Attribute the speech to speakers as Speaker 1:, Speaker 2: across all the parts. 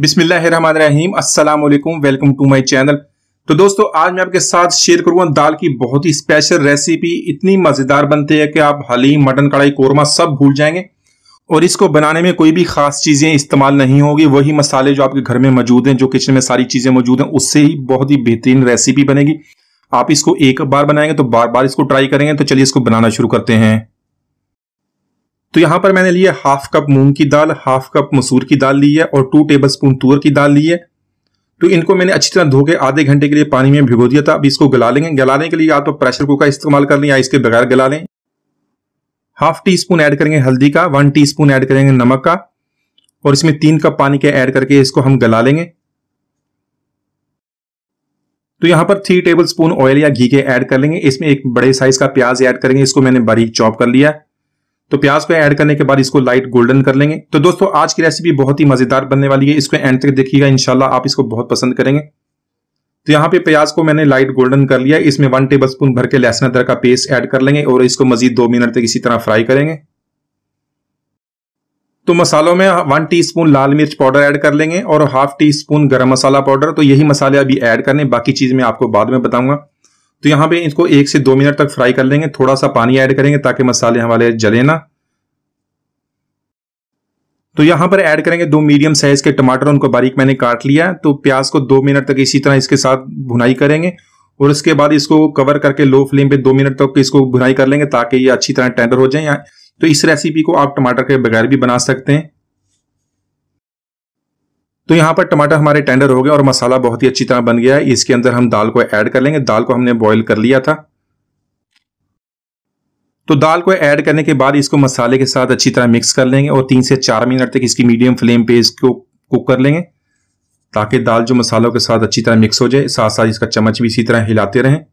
Speaker 1: बिस्मिल्लाम अस्सलाम वालेकुम welcome to my channel तो दोस्तों आज मैं आपके साथ शेयर करूंगा दाल की बहुत ही स्पेशल रेसिपी इतनी मज़ेदार बनती है कि आप हलीम मटन कढ़ाई कोरमा सब भूल जाएंगे और इसको बनाने में कोई भी खास चीज़ें इस्तेमाल नहीं होगी वही मसाले जो आपके घर में मौजूद हैं जो किचन में सारी चीज़ें मौजूद हैं उससे ही बहुत ही बेहतरीन रेसिपी बनेगी आप इसको एक बार बनाएंगे तो बार बार इसको ट्राई करेंगे तो चलिए इसको बनाना शुरू करते हैं तो यहां पर मैंने लिया हाफ कप मूंग की दाल हाफ कप मसूर की दाल ली है और टू टेबल स्पून तूर की दाल ली है तो इनको मैंने अच्छी तरह धो के आधे घंटे के लिए पानी में भिगो दिया था अब इसको गला लेंगे गलाने के लिए आप तो प्रेशर कुकर का इस्तेमाल कर लें या इसके बगैर गला लें हाफ टी स्पून ऐड करेंगे हल्दी का वन टी स्पून ऐड करेंगे नमक का और इसमें तीन कप पानी के ऐड करके इसको हम गला लेंगे तो यहां पर थ्री टेबल स्पून ऑयल या घी के ऐड कर लेंगे इसमें एक बड़े साइज का प्याज ऐड करेंगे इसको मैंने बारीक चॉप कर लिया है तो प्याज को ऐड करने के बाद इसको लाइट गोल्डन कर लेंगे तो दोस्तों आज की रेसिपी बहुत ही मजेदार बनने वाली है इसको एंड तक देखिएगा इनशाला आप इसको बहुत पसंद करेंगे तो यहाँ पे प्याज को मैंने लाइट गोल्डन कर लिया इसमें वन टेबल स्पून भर के लहसुन अदरक का पेस्ट ऐड कर लेंगे और इसको मजीद दो मिनट तक इसी तरह फ्राई करेंगे तो मसालों में वन टीस्पून लाल मिर्च पाउडर ऐड कर लेंगे और हाफ टी स्पून गर्म मसाला पाउडर तो यही मसाले अभी ऐड करने बाकी चीज मैं आपको बाद में बताऊंगा तो यहाँ पे इसको एक से दो मिनट तक फ्राई कर लेंगे थोड़ा सा पानी ऐड करेंगे ताकि मसाले हमारे जले ना तो यहाँ पर ऐड करेंगे दो मीडियम साइज के टमाटर उनको बारीक मैंने काट लिया तो प्याज को दो मिनट तक इसी तरह इसके साथ भुनाई करेंगे और उसके बाद इसको कवर करके लो फ्लेम पे दो मिनट तक इसको भुनाई कर लेंगे ताकि ये अच्छी तरह टेंडर हो जाए तो इस रेसिपी को आप टमाटर के बगैर भी बना सकते हैं तो यहाँ पर टमाटर हमारे टेंडर हो गए और मसाला बहुत ही अच्छी तरह बन गया है इसके अंदर हम दाल को ऐड कर लेंगे दाल को हमने बॉईल कर लिया था तो दाल को ऐड करने के बाद इसको मसाले के साथ अच्छी तरह मिक्स कर लेंगे और तीन से चार मिनट तक इसकी मीडियम फ्लेम पे इसको कुक कर लेंगे ताकि दाल जो मसालों के साथ अच्छी तरह मिक्स हो जाए साथ साथ इसका चम्मच भी इसी तरह हिलाते रहें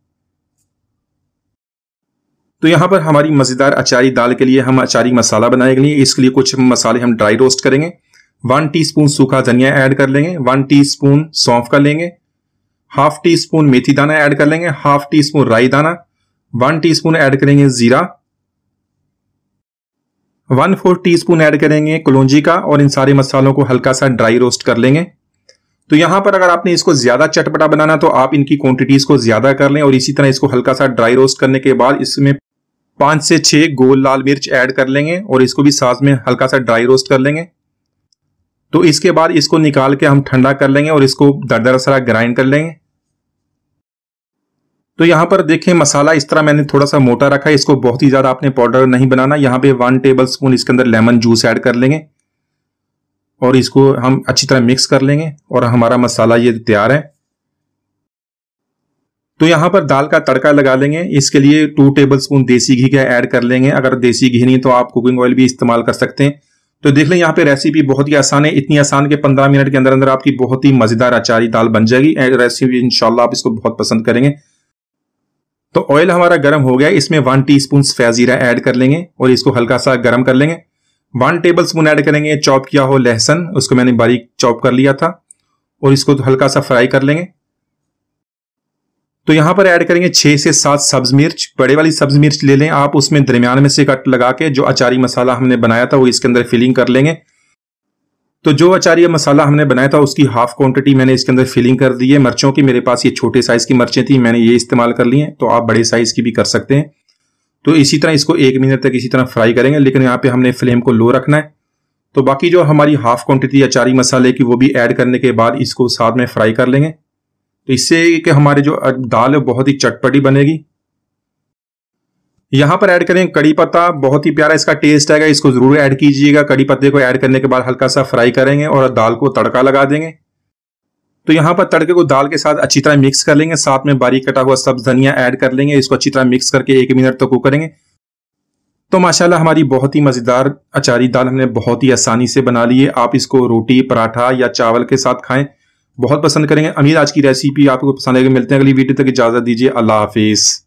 Speaker 1: तो यहाँ पर हमारी मज़ेदार अचारी दाल के लिए हम अचारी मसाला बनाने के लिए इसके लिए कुछ मसाले हम ड्राई रोस्ट करेंगे वन टीस्पून सूखा धनिया ऐड कर लेंगे वन टीस्पून सौंफ का लेंगे हाफ टी स्पून मेथी दाना ऐड कर लेंगे हाफ टी स्पून राई दाना वन टी स्पून ऐड करेंगे जीरा one four teaspoon add करेंगे कलौजी का और इन सारे मसालों को हल्का सा ड्राई रोस्ट कर लेंगे तो यहां पर अगर आपने इसको ज्यादा चटपटा बनाना तो आप इनकी क्वांटिटीज को ज्यादा कर लें और इसी तरह इसको हल्का सा ड्राई रोस्ट करने के बाद इसमें पांच से छह गोल लाल मिर्च ऐड कर लेंगे और इसको भी साथ में हल्का सा ड्राई रोस्ट कर लेंगे तो इसके बाद इसको निकाल के हम ठंडा कर लेंगे और इसको दरदरा सारा ग्राइंड कर लेंगे तो यहां पर देखें मसाला इस तरह मैंने थोड़ा सा मोटा रखा है इसको बहुत ही ज़्यादा आपने पाउडर नहीं बनाना यहां पे वन टेबल स्पून इसके अंदर लेमन जूस ऐड कर लेंगे और इसको हम अच्छी तरह मिक्स कर लेंगे और हमारा मसाला ये तैयार है तो यहां पर दाल का तड़का लगा लेंगे इसके लिए टू टेबल स्पून देसी घी का ऐड कर लेंगे अगर देसी घी नहीं तो आप कुकिंग ऑयल भी इस्तेमाल कर सकते हैं तो देख लें यहाँ पे रेसिपी बहुत ही आसान है इतनी आसान के पंद्रह मिनट के अंदर अंदर आपकी बहुत ही मजेदार अचारी दाल बन जाएगी रेसिपी इनशाला आप इसको बहुत पसंद करेंगे तो ऑयल हमारा गर्म हो गया इसमें वन टी स्पून फैजीरा ऐड कर लेंगे और इसको हल्का सा गर्म कर लेंगे वन टेबल स्पून ऐड करेंगे चॉप किया हो लहसन उसको मैंने बारीक चॉप कर लिया था और इसको हल्का सा फ्राई कर लेंगे तो यहाँ पर ऐड करेंगे छः से सात सब्ज मिर्च बड़े वाली सब्ज मिर्च ले लें आप उसमें दरमियान में से कट लगा के जो अचारी मसाला हमने बनाया था वो इसके अंदर फिलिंग कर लेंगे तो जो अचारी मसाला हमने बनाया था उसकी हाफ क्वांटिटी मैंने इसके अंदर फिलिंग कर दी है मिर्चों की मेरे पास ये छोटे साइज़ की मिर्चें थी मैंने ये इस्तेमाल कर ली हैं तो आप बड़े साइज़ की भी कर सकते हैं तो इसी तरह इसको एक मिनट तक इसी तरह फ्राई करेंगे लेकिन यहाँ पे हमने फ्लेम को लो रखना है तो बाकी जो हमारी हाफ क्वांटिटी अचारी मसाले की वो भी ऐड करने के बाद इसको साथ में फ्राई कर लेंगे तो इससे कि हमारी जो दाल है बहुत ही चटपटी बनेगी यहाँ पर ऐड करें कड़ी पत्ता बहुत ही प्यारा इसका टेस्ट आएगा इसको ज़रूर ऐड कीजिएगा कड़ी पत्ते को ऐड करने के बाद हल्का सा फ्राई करेंगे और दाल को तड़का लगा देंगे तो यहां पर तड़के को दाल के साथ अच्छी तरह मिक्स कर लेंगे साथ में बारीक कटा हुआ सब्ज धनिया ऐड कर लेंगे इसको अच्छी तरह मिक्स करके एक मिनट तक तो कुक करेंगे तो माशाल्लाह हमारी बहुत ही मज़ेदार अचारी दाल हमने बहुत ही आसानी से बना ली है आप इसको रोटी पराठा या चावल के साथ खाएं बहुत पसंद करेंगे अमीर आज की रेसिपी आपको पसंद आएगी मिलते हैं अगली वीडियो तक इजाज़त दीजिए अल्लाह हाफिज़